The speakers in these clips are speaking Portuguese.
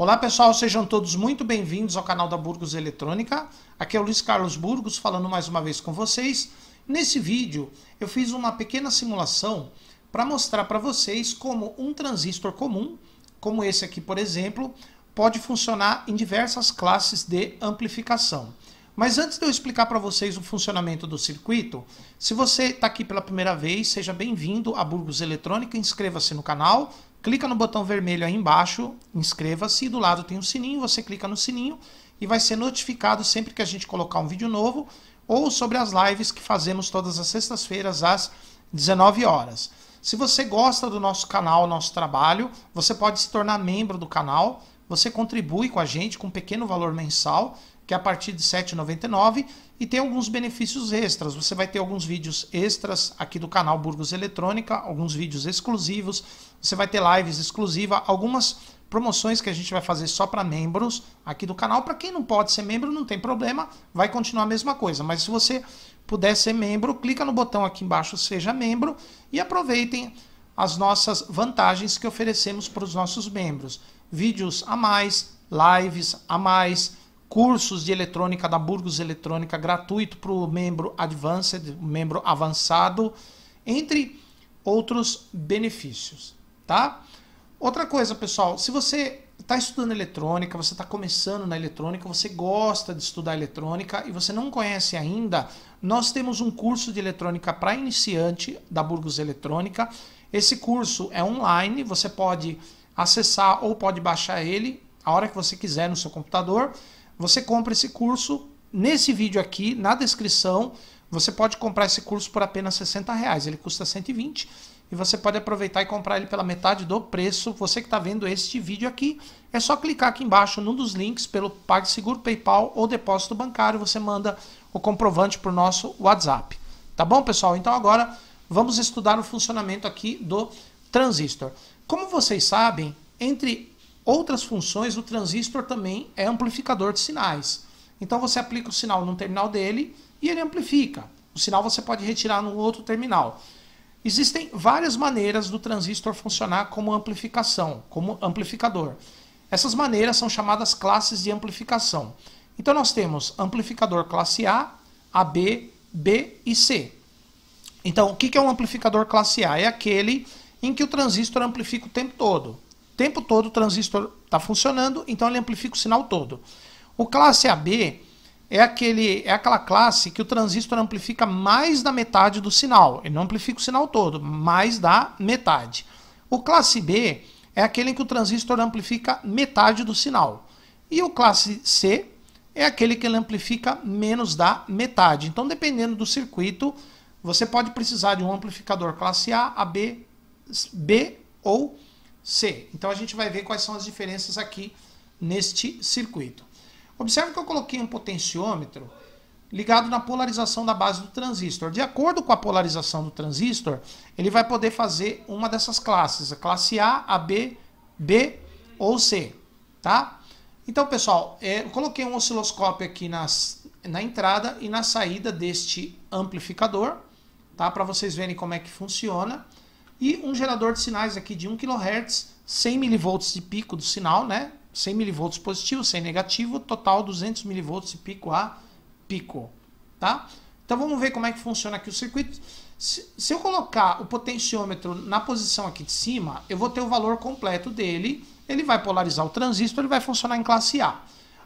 Olá pessoal, sejam todos muito bem-vindos ao canal da Burgos Eletrônica. Aqui é o Luiz Carlos Burgos falando mais uma vez com vocês. Nesse vídeo eu fiz uma pequena simulação para mostrar para vocês como um transistor comum, como esse aqui por exemplo, pode funcionar em diversas classes de amplificação. Mas antes de eu explicar para vocês o funcionamento do circuito, se você está aqui pela primeira vez, seja bem-vindo a Burgos Eletrônica, inscreva-se no canal, clica no botão vermelho aí embaixo, inscreva-se, do lado tem um sininho, você clica no sininho e vai ser notificado sempre que a gente colocar um vídeo novo ou sobre as lives que fazemos todas as sextas-feiras às 19 horas. Se você gosta do nosso canal, nosso trabalho, você pode se tornar membro do canal. Você contribui com a gente com um pequeno valor mensal, que é a partir de R$ 7,99 e tem alguns benefícios extras. Você vai ter alguns vídeos extras aqui do canal Burgos Eletrônica, alguns vídeos exclusivos, você vai ter lives exclusivas, algumas promoções que a gente vai fazer só para membros aqui do canal. Para quem não pode ser membro, não tem problema, vai continuar a mesma coisa. Mas se você puder ser membro, clica no botão aqui embaixo Seja Membro e aproveitem as nossas vantagens que oferecemos para os nossos membros vídeos a mais, lives a mais, cursos de eletrônica da Burgos Eletrônica gratuito para o membro advanced, membro avançado, entre outros benefícios, tá? Outra coisa, pessoal, se você está estudando eletrônica, você está começando na eletrônica, você gosta de estudar eletrônica e você não conhece ainda, nós temos um curso de eletrônica para iniciante da Burgos Eletrônica. Esse curso é online, você pode acessar ou pode baixar ele a hora que você quiser no seu computador. Você compra esse curso nesse vídeo aqui, na descrição. Você pode comprar esse curso por apenas 60 reais, ele custa 120 e você pode aproveitar e comprar ele pela metade do preço. Você que está vendo este vídeo aqui, é só clicar aqui embaixo num dos links pelo PagSeguro, PayPal ou depósito bancário, você manda o comprovante para o nosso WhatsApp. Tá bom, pessoal? Então agora vamos estudar o funcionamento aqui do transistor. Como vocês sabem, entre outras funções, o transistor também é amplificador de sinais. Então você aplica o sinal num terminal dele e ele amplifica. O sinal você pode retirar no outro terminal. Existem várias maneiras do transistor funcionar como amplificação, como amplificador. Essas maneiras são chamadas classes de amplificação. Então nós temos amplificador classe A, AB, B e C. Então o que é um amplificador classe A? É aquele em que o transistor amplifica o tempo todo. O tempo todo o transistor está funcionando, então ele amplifica o sinal todo. O classe AB é, aquele, é aquela classe que o transistor amplifica mais da metade do sinal. Ele não amplifica o sinal todo, mais da metade. O classe B é aquele em que o transistor amplifica metade do sinal. E o classe C é aquele que ele amplifica menos da metade. Então, dependendo do circuito, você pode precisar de um amplificador classe A, AB, B ou C. Então a gente vai ver quais são as diferenças aqui neste circuito. Observe que eu coloquei um potenciômetro ligado na polarização da base do transistor. De acordo com a polarização do transistor, ele vai poder fazer uma dessas classes, a classe A, a B, B ou C, tá? Então, pessoal, é, eu coloquei um osciloscópio aqui nas, na entrada e na saída deste amplificador, tá? Para vocês verem como é que funciona. E um gerador de sinais aqui de 1 kHz, 100 mV de pico do sinal, né? 100 mV positivo, 100 negativo, total 200 mV de pico a pico, tá? Então vamos ver como é que funciona aqui o circuito. Se, se eu colocar o potenciômetro na posição aqui de cima, eu vou ter o valor completo dele, ele vai polarizar o transistor, ele vai funcionar em classe A.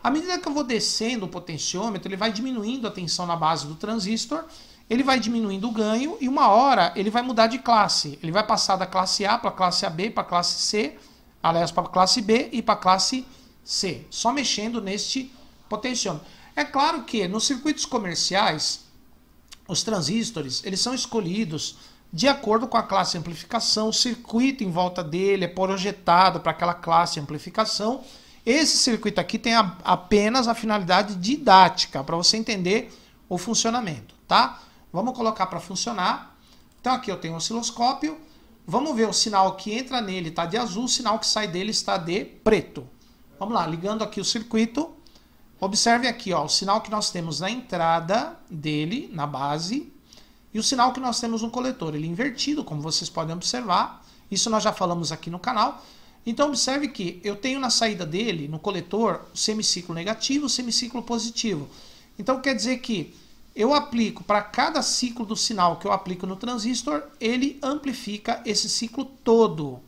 À medida que eu vou descendo o potenciômetro, ele vai diminuindo a tensão na base do transistor, ele vai diminuindo o ganho e uma hora ele vai mudar de classe. Ele vai passar da classe A para classe AB, para classe C, aliás, para classe B e para classe C, só mexendo neste potenciômetro. É claro que nos circuitos comerciais, os transistores, eles são escolhidos de acordo com a classe amplificação, o circuito em volta dele é projetado para aquela classe amplificação. Esse circuito aqui tem a, apenas a finalidade didática, para você entender o funcionamento, tá? Vamos colocar para funcionar. Então aqui eu tenho um osciloscópio. Vamos ver o sinal que entra nele está de azul, o sinal que sai dele está de preto. Vamos lá, ligando aqui o circuito. Observe aqui ó, o sinal que nós temos na entrada dele, na base, e o sinal que nós temos no coletor. Ele é invertido, como vocês podem observar. Isso nós já falamos aqui no canal. Então observe que eu tenho na saída dele, no coletor, o semiciclo negativo, o semiciclo positivo. Então quer dizer que eu aplico para cada ciclo do sinal que eu aplico no transistor, ele amplifica esse ciclo todo.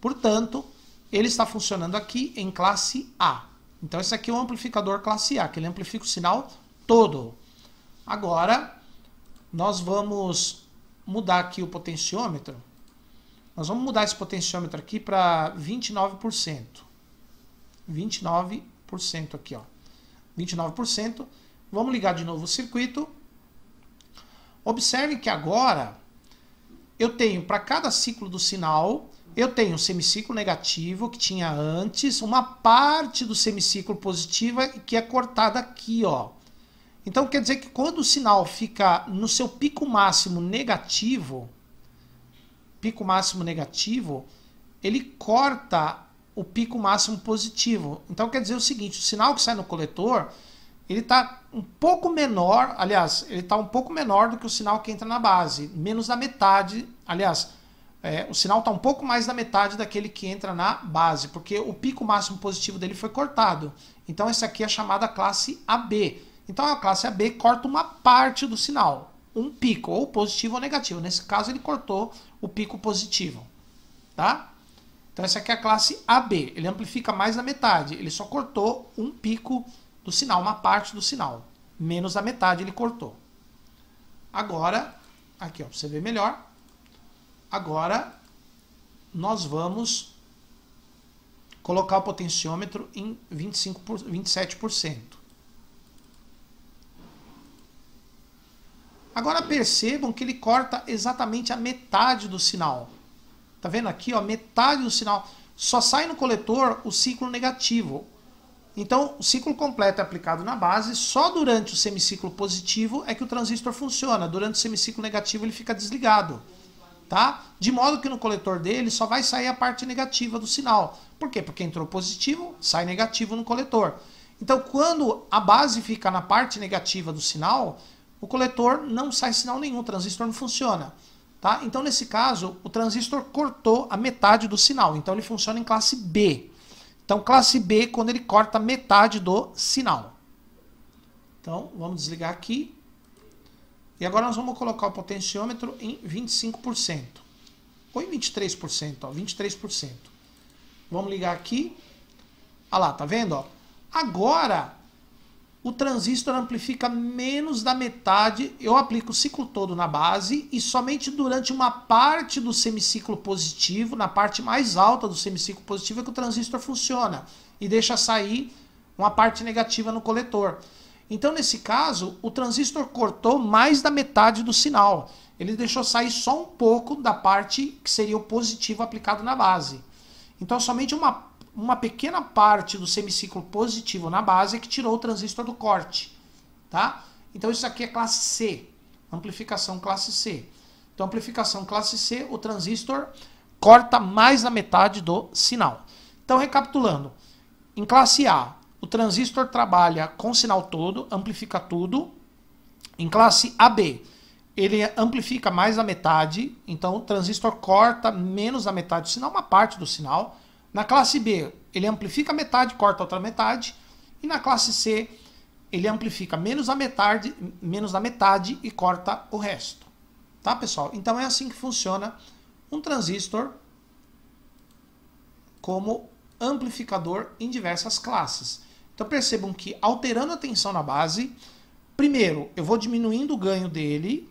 Portanto, ele está funcionando aqui em classe A. Então esse aqui é um amplificador classe A, que ele amplifica o sinal todo. Agora, nós vamos mudar aqui o potenciômetro. Nós vamos mudar esse potenciômetro aqui para 29%. 29% aqui, ó. 29%. Vamos ligar de novo o circuito. Observe que agora eu tenho para cada ciclo do sinal, eu tenho um semiciclo negativo que tinha antes, uma parte do semiciclo positiva que é cortada aqui, ó. Então quer dizer que quando o sinal fica no seu pico máximo negativo, pico máximo negativo, ele corta o pico máximo positivo. Então quer dizer o seguinte, o sinal que sai no coletor, ele está um pouco menor, aliás, ele está um pouco menor do que o sinal que entra na base, menos da metade, aliás, é, o sinal está um pouco mais da metade daquele que entra na base, porque o pico máximo positivo dele foi cortado. Então essa aqui é chamada classe AB. Então a classe AB corta uma parte do sinal, um pico, ou positivo ou negativo. Nesse caso ele cortou o pico positivo, tá? Então essa aqui é a classe AB, ele amplifica mais da metade, ele só cortou um pico positivo do sinal, uma parte do sinal. Menos a metade ele cortou. Agora, aqui ó, para você ver melhor, agora nós vamos colocar o potenciômetro em 25 por, 27%. Agora percebam que ele corta exatamente a metade do sinal. Tá vendo aqui, ó, metade do sinal. Só sai no coletor o ciclo negativo, então, o ciclo completo é aplicado na base, só durante o semiciclo positivo é que o transistor funciona, durante o semiciclo negativo ele fica desligado. Tá? De modo que no coletor dele só vai sair a parte negativa do sinal. Por quê? Porque entrou positivo, sai negativo no coletor. Então, quando a base fica na parte negativa do sinal, o coletor não sai sinal nenhum, o transistor não funciona. Tá? Então, nesse caso, o transistor cortou a metade do sinal, então ele funciona em classe B. Então, classe B, quando ele corta metade do sinal. Então, vamos desligar aqui. E agora nós vamos colocar o potenciômetro em 25%. Ou em 23%, ó, 23%. Vamos ligar aqui. Olha lá, tá vendo? Ó? Agora, o transistor amplifica menos da metade. Eu aplico o ciclo todo na base e somente durante uma parte do semiciclo positivo, na parte mais alta do semiciclo positivo, é que o transistor funciona e deixa sair uma parte negativa no coletor. Então, nesse caso, o transistor cortou mais da metade do sinal. Ele deixou sair só um pouco da parte que seria o positivo aplicado na base. Então, somente uma uma pequena parte do semiciclo positivo na base que tirou o transistor do corte, tá? Então isso aqui é classe C, amplificação classe C. Então amplificação classe C, o transistor corta mais da metade do sinal. Então recapitulando, em classe A, o transistor trabalha com sinal todo, amplifica tudo. Em classe AB, ele amplifica mais da metade, então o transistor corta menos da metade do sinal, uma parte do sinal. Na classe B, ele amplifica metade, corta outra metade. E na classe C, ele amplifica menos a metade, menos da metade e corta o resto. Tá, pessoal? Então é assim que funciona um transistor como amplificador em diversas classes. Então percebam que alterando a tensão na base, primeiro eu vou diminuindo o ganho dele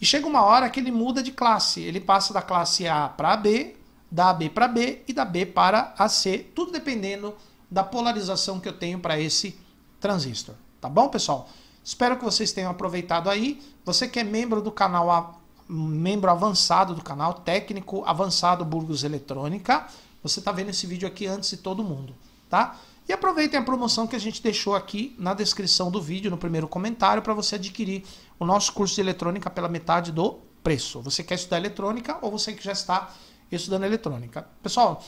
e chega uma hora que ele muda de classe. Ele passa da classe A para B da AB para B e da B para AC, tudo dependendo da polarização que eu tenho para esse transistor. Tá bom, pessoal? Espero que vocês tenham aproveitado aí. Você que é membro do canal, membro avançado do canal, técnico avançado Burgos Eletrônica, você está vendo esse vídeo aqui antes de todo mundo, tá? E aproveitem a promoção que a gente deixou aqui na descrição do vídeo, no primeiro comentário, para você adquirir o nosso curso de eletrônica pela metade do preço. Você quer estudar eletrônica ou você que já está estudando eletrônica. Pessoal,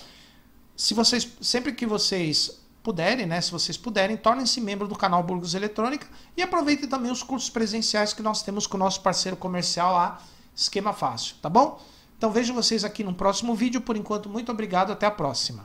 se vocês sempre que vocês puderem, né, se vocês puderem, tornem-se membro do canal Burgos Eletrônica e aproveitem também os cursos presenciais que nós temos com o nosso parceiro comercial lá, Esquema Fácil, tá bom? Então vejo vocês aqui no próximo vídeo. Por enquanto, muito obrigado, até a próxima.